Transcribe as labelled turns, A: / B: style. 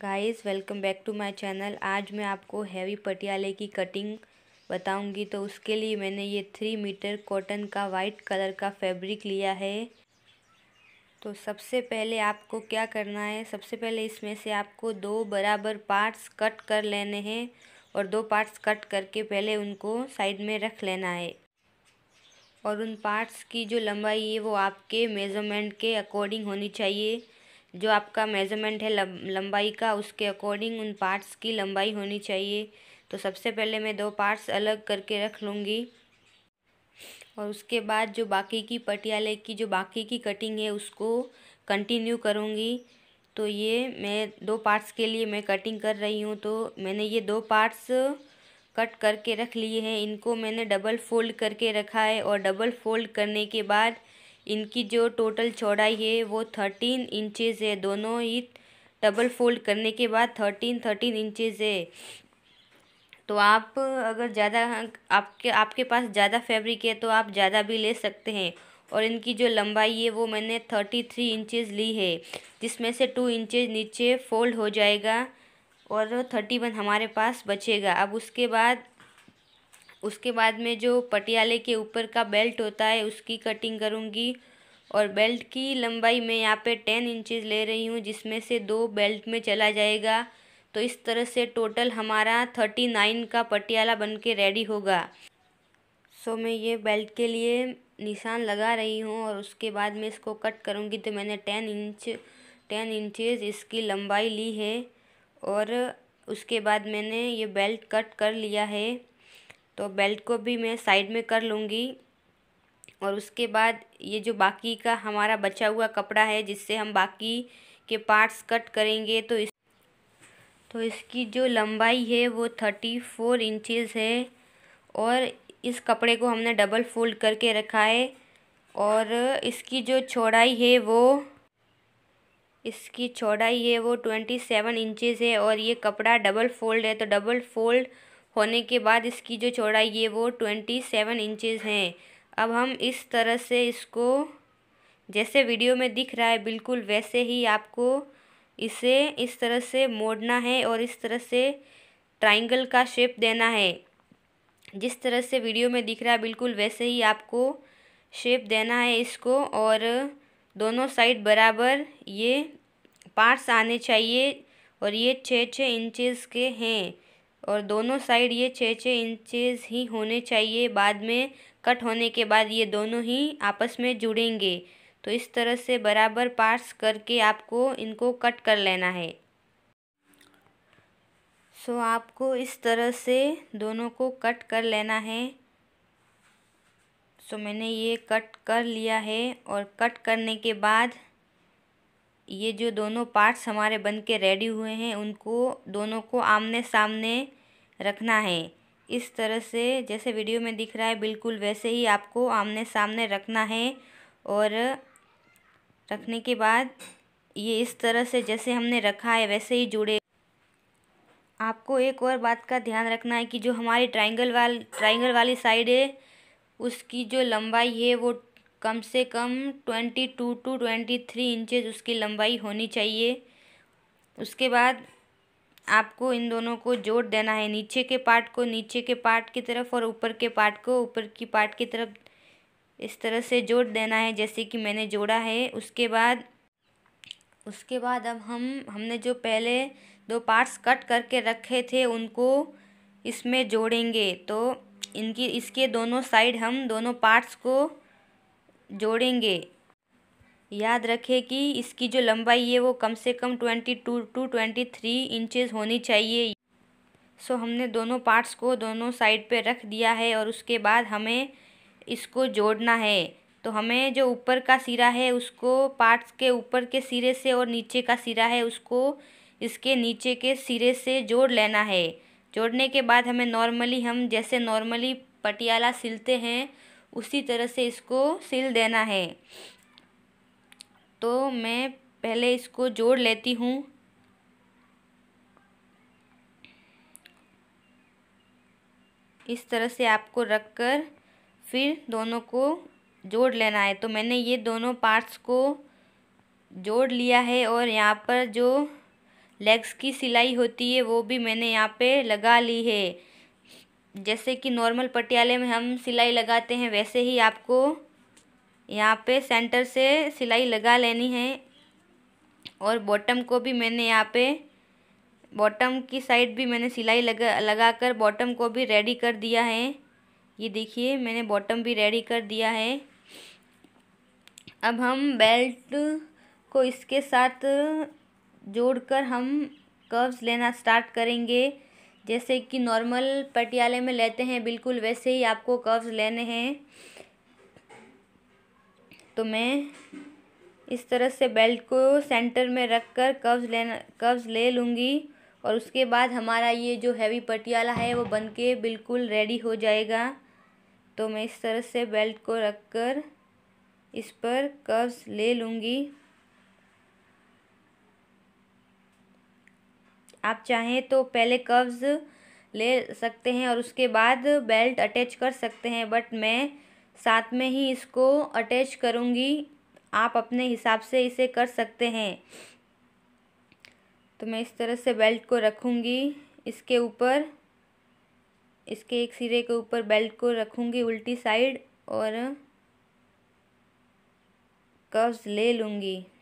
A: guys welcome back to my channel आज मैं आपको हैवी पटियाले की कटिंग बताऊंगी तो उसके लिए मैंने ये थ्री मीटर कॉटन का वाइट कलर का फैब्रिक लिया है तो सबसे पहले आपको क्या करना है सबसे पहले इसमें से आपको दो बराबर पार्ट्स कट कर लेने हैं और दो पार्ट्स कट करके पहले उनको साइड में रख लेना है और उन पार्ट्स की जो लंबाई है वो आपके मेज़रमेंट के अकॉर्डिंग होनी चाहिए जो आपका मेज़रमेंट है लंबाई का उसके अकॉर्डिंग उन पार्ट्स की लंबाई होनी चाहिए तो सबसे पहले मैं दो पार्ट्स अलग करके रख लूँगी और उसके बाद जो बाकी की पटियाले की जो बाकी की कटिंग है उसको कंटिन्यू करूँगी तो ये मैं दो पार्ट्स के लिए मैं कटिंग कर रही हूँ तो मैंने ये दो पार्ट्स कट करके रख लिए हैं इनको मैंने डबल फोल्ड करके रखा है और डबल फोल्ड करने के बाद इनकी जो टोटल चौड़ाई है वो थर्टीन इंचेज़ है दोनों ही डबल फोल्ड करने के बाद थर्टीन थर्टीन इंचेज़ है तो आप अगर ज़्यादा आपके आपके पास ज़्यादा फैब्रिक है तो आप ज़्यादा भी ले सकते हैं और इनकी जो लंबाई है वो मैंने थर्टी थ्री इंचेज़ ली है जिसमें से टू इंचेज नीचे फोल्ड हो जाएगा और थर्टी वन हमारे पास बचेगा अब उसके बाद उसके बाद में जो पटियाले के ऊपर का बेल्ट होता है उसकी कटिंग करूँगी और बेल्ट की लंबाई मैं यहाँ पे टेन इंचेस ले रही हूँ जिसमें से दो बेल्ट में चला जाएगा तो इस तरह से टोटल हमारा थर्टी नाइन का पटियाला बन के रेडी होगा सो मैं ये बेल्ट के लिए निशान लगा रही हूँ और उसके बाद मैं इसको कट करूँगी तो मैंने टेन इंच टेन इंचेस इसकी लंबाई ली है और उसके बाद मैंने ये बेल्ट कट कर लिया है तो बेल्ट को भी मैं साइड में कर लूँगी और उसके बाद ये जो बाकी का हमारा बचा हुआ कपड़ा है जिससे हम बाकी के पार्ट्स कट करेंगे तो इस तो इसकी जो लंबाई है वो थर्टी फोर इंचज़ है और इस कपड़े को हमने डबल फोल्ड करके रखा है और इसकी जो चौड़ाई है वो इसकी चौड़ाई है वो ट्वेंटी सेवन इंचज़ है और ये कपड़ा डबल फोल्ड है तो डबल फोल्ड होने के बाद इसकी जो चौड़ाई है वो ट्वेंटी सेवन इंचज़ हैं अब हम इस तरह से इसको जैसे वीडियो में दिख रहा है बिल्कुल वैसे ही आपको इसे इस तरह से मोड़ना है और इस तरह से ट्राइंगल का शेप देना है जिस तरह से वीडियो में दिख रहा है बिल्कुल वैसे ही आपको शेप देना है इसको और दोनों साइड बराबर ये पार्ट्स आने चाहिए और ये छः छः इंचेस के हैं और दोनों साइड ये छः छः इंचेस ही होने चाहिए बाद में कट होने के बाद ये दोनों ही आपस में जुड़ेंगे तो इस तरह से बराबर पार्ट्स करके आपको इनको कट कर लेना है सो so, आपको इस तरह से दोनों को कट कर लेना है सो so, मैंने ये कट कर लिया है और कट करने के बाद ये जो दोनों पार्ट्स हमारे बन के रेडी हुए हैं उनको दोनों को आमने सामने रखना है इस तरह से जैसे वीडियो में दिख रहा है बिल्कुल वैसे ही आपको आमने सामने रखना है और रखने के बाद ये इस तरह से जैसे हमने रखा है वैसे ही जुड़े आपको एक और बात का ध्यान रखना है कि जो हमारी ट्राइंगल वाल ट्राइंगल वाली साइड है उसकी जो लंबाई है वो कम से कम twenty two two twenty three inches उसकी लंबाई होनी चाहिए उसके बाद आपको इन दोनों को जोड़ देना है नीचे के पार्ट को नीचे के पार्ट की तरफ और ऊपर के पार्ट को ऊपर की पार्ट की तरफ इस तरह से जोड़ देना है जैसे कि मैंने जोड़ा है उसके बाद उसके बाद अब हम हमने जो पहले दो पार्ट्स कट करके रखे थे उनको इसमें जोड़ेंगे तो इनकी इसके दोनों साइड हम दोनों पार्ट्स को जोड़ेंगे याद रखें कि इसकी जो लंबाई है वो कम से कम twenty two two twenty three inches होनी चाहिए सो हमने दोनों पार्ट्स को दोनों साइड पे रख दिया है और उसके बाद हमें इसको जोड़ना है तो हमें जो ऊपर का सिरा है उसको पार्ट्स के ऊपर के सिरे से और नीचे का सिरा है उसको इसके नीचे के सिरे से जोड़ लेना है जोड़ने के बाद हमें नॉर्मली हम जैसे नॉर्मली पटियाला सिलते हैं उसी तरह से इसको सिल देना है तो मैं पहले इसको जोड़ लेती हूँ इस तरह से आपको रख कर फिर दोनों को जोड़ लेना है तो मैंने ये दोनों पार्ट्स को जोड़ लिया है और यहाँ पर जो लेग्स की सिलाई होती है वो भी मैंने यहाँ पे लगा ली है जैसे कि नॉर्मल पटियाले में हम सिलाई लगाते हैं वैसे ही आपको यहाँ पे सेंटर से सिलाई लगा लेनी है और बॉटम को भी मैंने यहाँ पे बॉटम की साइड भी मैंने सिलाई लगा लगा कर बॉटम को भी रेडी कर दिया है ये देखिए मैंने बॉटम भी रेडी कर दिया है अब हम बेल्ट को इसके साथ जोड़कर हम कर्व्स लेना स्टार्ट करेंगे जैसे कि नॉर्मल पटियाले में लेते हैं बिल्कुल वैसे ही आपको कर्व्स लेने हैं तो मैं इस तरह से बेल्ट को सेंटर में रख कर कर्व्स लेना कर्व्स ले लूँगी और उसके बाद हमारा ये जो हैवी पटियाला है वो बन के बिल्कुल रेडी हो जाएगा तो मैं इस तरह से बेल्ट को रख कर इस पर कर्व्स ले लूँगी आप चाहें तो पहले कर्व्स ले सकते हैं और उसके बाद बेल्ट अटैच कर सकते हैं बट मैं साथ में ही इसको अटैच करूँगी आप अपने हिसाब से इसे कर सकते हैं तो मैं इस तरह से बेल्ट को रखूँगी इसके ऊपर इसके एक सिरे के ऊपर बेल्ट को रखूँगी उल्टी साइड और कर्व्स ले लूँगी